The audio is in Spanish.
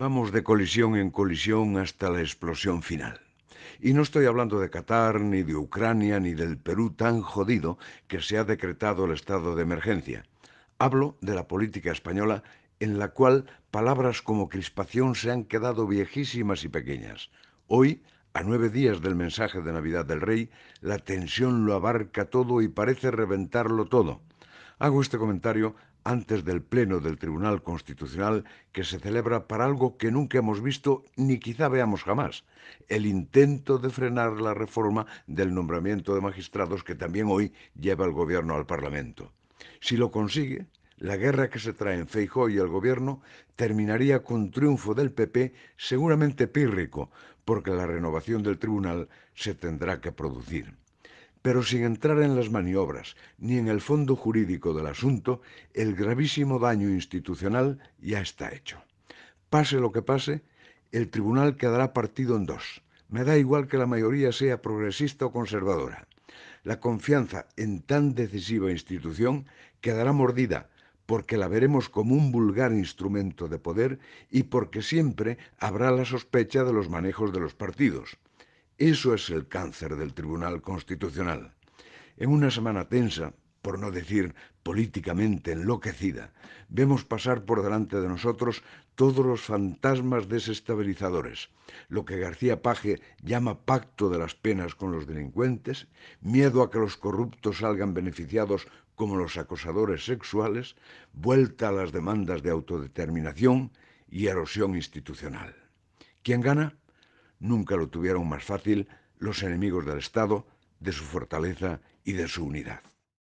Vamos de colisión en colisión hasta la explosión final. Y no estoy hablando de Qatar, ni de Ucrania, ni del Perú tan jodido que se ha decretado el estado de emergencia. Hablo de la política española en la cual palabras como crispación se han quedado viejísimas y pequeñas. Hoy, a nueve días del mensaje de Navidad del Rey, la tensión lo abarca todo y parece reventarlo todo. Hago este comentario antes del Pleno del Tribunal Constitucional que se celebra para algo que nunca hemos visto ni quizá veamos jamás, el intento de frenar la reforma del nombramiento de magistrados que también hoy lleva el Gobierno al Parlamento. Si lo consigue, la guerra que se trae en Feijó y el Gobierno terminaría con triunfo del PP seguramente pírrico, porque la renovación del Tribunal se tendrá que producir. Pero sin entrar en las maniobras ni en el fondo jurídico del asunto, el gravísimo daño institucional ya está hecho. Pase lo que pase, el tribunal quedará partido en dos. Me da igual que la mayoría sea progresista o conservadora. La confianza en tan decisiva institución quedará mordida porque la veremos como un vulgar instrumento de poder y porque siempre habrá la sospecha de los manejos de los partidos. Eso es el cáncer del Tribunal Constitucional. En una semana tensa, por no decir políticamente enloquecida, vemos pasar por delante de nosotros todos los fantasmas desestabilizadores, lo que García Paje llama pacto de las penas con los delincuentes, miedo a que los corruptos salgan beneficiados como los acosadores sexuales, vuelta a las demandas de autodeterminación y erosión institucional. ¿Quién gana? nunca lo tuvieron más fácil los enemigos del Estado, de su fortaleza y de su unidad.